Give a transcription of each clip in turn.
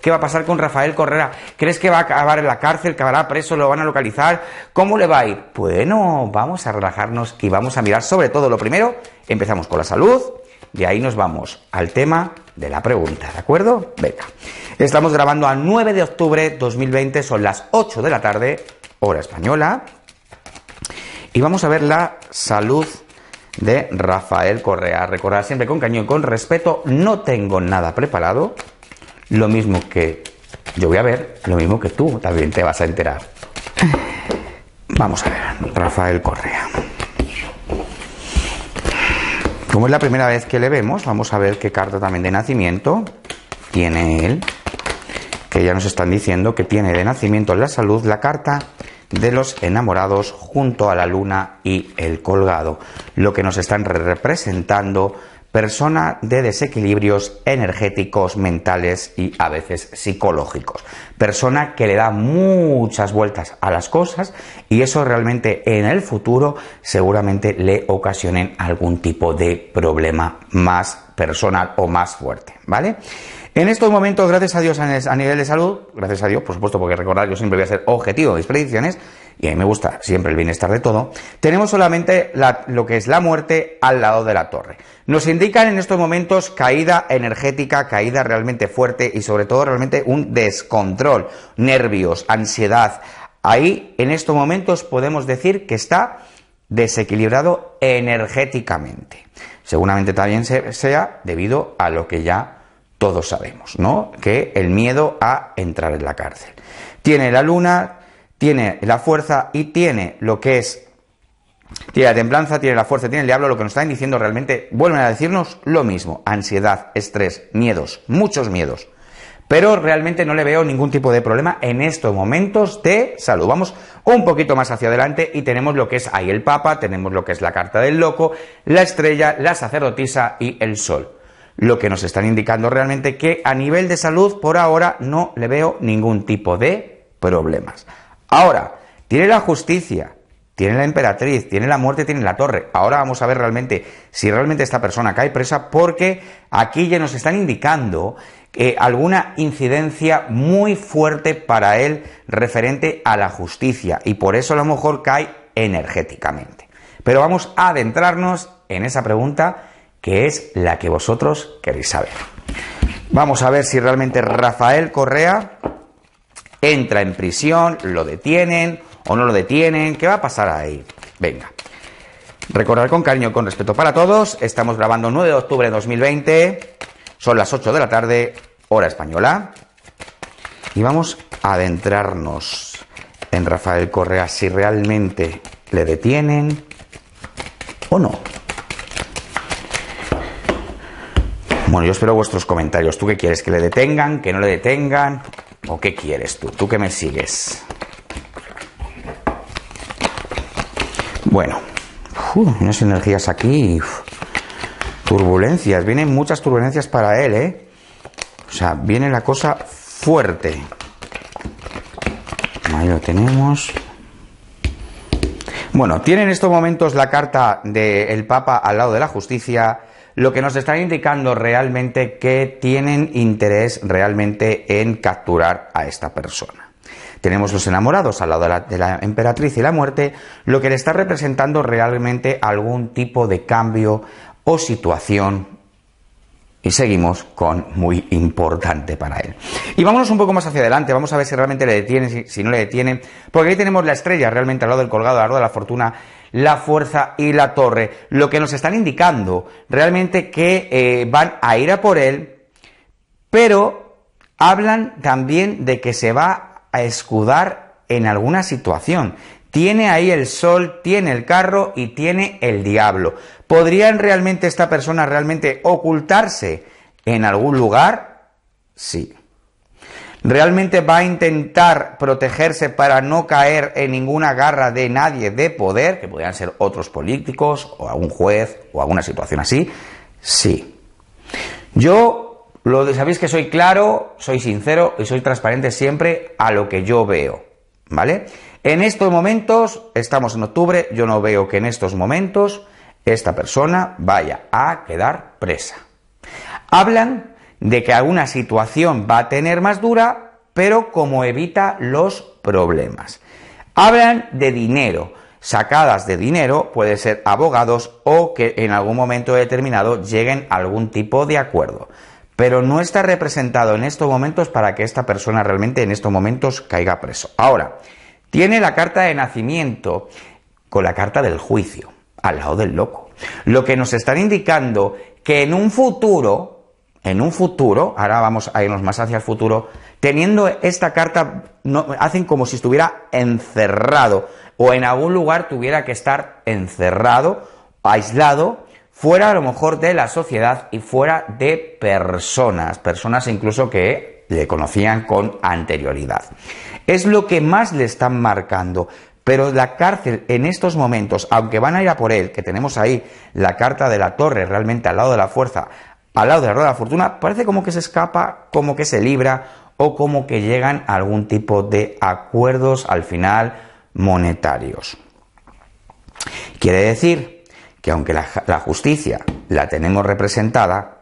¿Qué va a pasar con Rafael Correa? ¿Crees que va a acabar en la cárcel? ¿Que preso? ¿Lo van a localizar? ¿Cómo le va a ir? Bueno, vamos a relajarnos y vamos a mirar sobre todo lo primero. Empezamos con la salud. De ahí nos vamos al tema de la pregunta, ¿de acuerdo? Venga. Estamos grabando a 9 de octubre 2020, son las 8 de la tarde, hora española. Y vamos a ver la salud de Rafael Correa. Recordar siempre con cañón y con respeto, no tengo nada preparado lo mismo que yo voy a ver, lo mismo que tú también te vas a enterar. Vamos a ver, Rafael Correa. Como es la primera vez que le vemos, vamos a ver qué carta también de nacimiento tiene él. Que ya nos están diciendo que tiene de nacimiento la salud la carta de los enamorados junto a la luna y el colgado, lo que nos están representando persona de desequilibrios energéticos, mentales y a veces psicológicos. Persona que le da muchas vueltas a las cosas y eso realmente en el futuro seguramente le ocasionen algún tipo de problema más personal o más fuerte, ¿vale? En estos momentos, gracias a Dios a nivel de salud, gracias a Dios, por supuesto, porque recordar yo siempre voy a ser objetivo de mis predicciones, y a mí me gusta siempre el bienestar de todo, tenemos solamente lo que es la muerte al lado de la torre. Nos indican en estos momentos caída energética, caída realmente fuerte y sobre todo realmente un descontrol, nervios, ansiedad. Ahí, en estos momentos, podemos decir que está desequilibrado energéticamente. Seguramente también sea debido a lo que ya todos sabemos, ¿no? Que el miedo a entrar en la cárcel. Tiene la luna, tiene la fuerza y tiene lo que es. Tiene la templanza, tiene la fuerza, tiene el diablo, lo que nos están diciendo realmente, vuelven a decirnos lo mismo, ansiedad, estrés, miedos, muchos miedos. Pero realmente no le veo ningún tipo de problema en estos momentos de salud. Vamos un poquito más hacia adelante y tenemos lo que es ahí el Papa, tenemos lo que es la carta del loco, la estrella, la sacerdotisa y el sol lo que nos están indicando realmente que a nivel de salud por ahora no le veo ningún tipo de problemas. Ahora, tiene la justicia, tiene la emperatriz, tiene la muerte, tiene la torre. Ahora vamos a ver realmente si realmente esta persona cae presa porque aquí ya nos están indicando que eh, alguna incidencia muy fuerte para él referente a la justicia y por eso a lo mejor cae energéticamente. Pero vamos a adentrarnos en esa pregunta que es la que vosotros queréis saber. Vamos a ver si realmente Rafael Correa entra en prisión, lo detienen o no lo detienen, ¿qué va a pasar ahí? Venga. Recordar con cariño y con respeto para todos, estamos grabando 9 de octubre de 2020, son las 8 de la tarde, hora española, y vamos a adentrarnos en Rafael Correa si realmente le detienen o no. Bueno, yo espero vuestros comentarios. ¿Tú qué quieres? ¿Que le detengan? ¿Que no le detengan? ¿O qué quieres tú? ¿Tú que me sigues? Bueno, unas energías aquí. Turbulencias. Vienen muchas turbulencias para él, ¿eh? O sea, viene la cosa fuerte. Ahí lo tenemos. Bueno, tiene en estos momentos la carta del Papa al lado de la justicia lo que nos está indicando realmente que tienen interés realmente en capturar a esta persona. Tenemos los enamorados al lado la, de la, emperatriz y la muerte, lo que le está representando realmente algún tipo de cambio o situación y seguimos con muy importante para él. Y vámonos un poco más hacia adelante, vamos a ver si realmente le detiene si, no le detiene porque ahí tenemos la estrella realmente al lado del colgado, al lado de la fortuna, la fuerza y la torre, lo que nos están indicando realmente que eh, van a ir a por él, pero hablan también de que se va a escudar en alguna situación, tiene ahí el sol, tiene el carro y tiene el diablo. ¿Podrían realmente esta persona realmente ocultarse en algún lugar? Sí. ¿Realmente va a intentar protegerse para no caer en ninguna garra de nadie de poder, que podrían ser otros políticos o algún juez o alguna situación así? Sí. Yo lo sabéis que soy claro, soy sincero y soy transparente siempre a lo que yo veo, ¿vale? En estos momentos, estamos en octubre, yo no veo que en estos momentos esta persona vaya a quedar presa. Hablan de que alguna situación va a tener más dura, pero como evita los problemas. Hablan de dinero, sacadas de dinero, puede ser abogados o que en algún momento determinado lleguen a algún tipo de acuerdo. Pero no está representado en estos momentos para que esta persona realmente en estos momentos caiga preso. Ahora, tiene la carta de nacimiento con la carta del juicio, al lado del loco. Lo que nos están indicando que en un futuro, en un futuro, ahora vamos a irnos más hacia el futuro, teniendo esta carta, hacen como si estuviera encerrado o en algún lugar tuviera que estar encerrado, aislado, fuera a lo mejor de la sociedad y fuera de personas, personas incluso que le conocían con anterioridad. Es lo que más le están marcando, pero la cárcel en estos momentos, aunque van a ir a por él, que tenemos ahí la carta de la torre realmente al lado de la fuerza, al lado de la rueda de la fortuna, parece como que se escapa, como que se libra o como que llegan a algún tipo de acuerdos al final monetarios. Quiere decir que aunque la, la justicia la tenemos representada,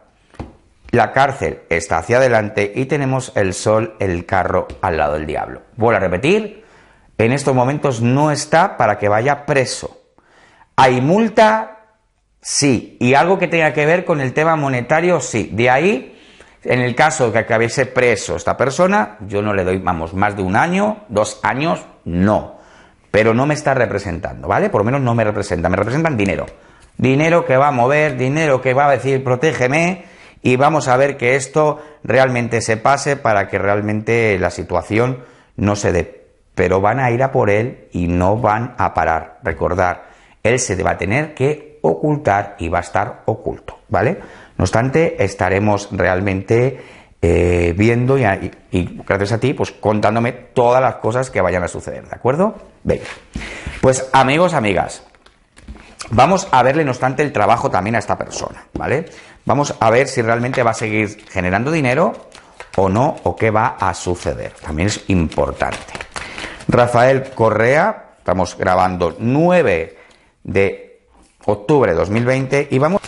la cárcel está hacia adelante y tenemos el sol, el carro al lado del diablo. Vuelvo a repetir, en estos momentos no está para que vaya preso. ¿Hay multa? Sí. ¿Y algo que tenga que ver con el tema monetario? Sí. De ahí, en el caso de que acabase preso esta persona, yo no le doy, vamos, más de un año, dos años, no. Pero no me está representando, ¿vale? Por lo menos no me representa, me representan dinero. Dinero que va a mover, dinero que va a decir, protégeme, y vamos a ver que esto realmente se pase para que realmente la situación no se dé. Pero van a ir a por él y no van a parar. Recordar, él se va a tener que ocultar y va a estar oculto, ¿vale? No obstante, estaremos realmente eh, viendo y, gracias a ti, pues contándome todas las cosas que vayan a suceder, ¿de acuerdo? Venga. Pues amigos, amigas, vamos a verle, no obstante, el trabajo también a esta persona, ¿vale? Vamos a ver si realmente va a seguir generando dinero o no, o qué va a suceder. También es importante. Rafael Correa, estamos grabando 9 de octubre de 2020 y vamos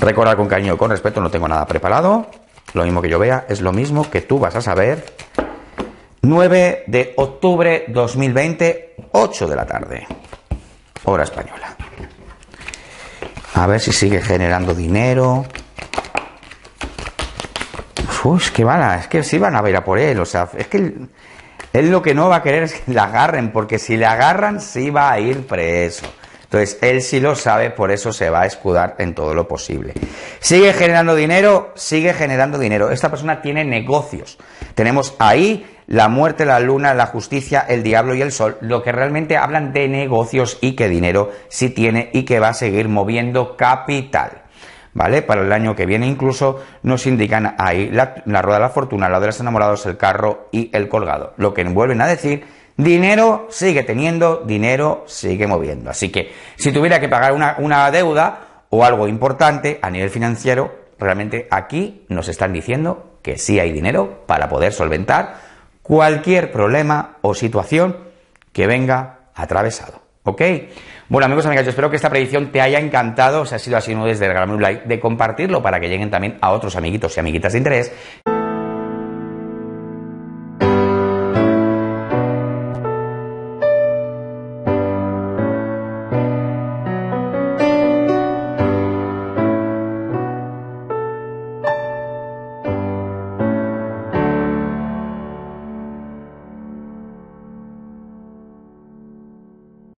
a recordar con cariño con respeto, no tengo nada preparado, lo mismo que yo vea es lo mismo que tú vas a saber. 9 de octubre 2020, 8 de la tarde, hora española. A ver si sigue generando dinero. Uy, es que van es que sí van a ir a por él. O sea, es que él lo que no va a querer es que le agarren, porque si le agarran sí va a ir preso. Entonces, él sí lo sabe, por eso se va a escudar en todo lo posible. ¿Sigue generando dinero? Sigue generando dinero. Esta persona tiene negocios. Tenemos ahí la muerte, la luna, la justicia, el diablo y el sol, lo que realmente hablan de negocios y que dinero sí tiene y que va a seguir moviendo capital. ¿Vale? Para el año que viene incluso nos indican ahí la, rueda de la fortuna, la de los enamorados, el carro y el colgado. Lo que vuelven a decir Dinero sigue teniendo, dinero sigue moviendo. Así que si tuviera que pagar una, deuda o algo importante a nivel financiero, realmente aquí nos están diciendo que sí hay dinero para poder solventar cualquier problema o situación que venga atravesado. ¿Ok? Bueno, amigos, amigas, yo espero que esta predicción te haya encantado. Si ha sido así, no desde el gran like de compartirlo para que lleguen también a otros amiguitos y amiguitas de interés.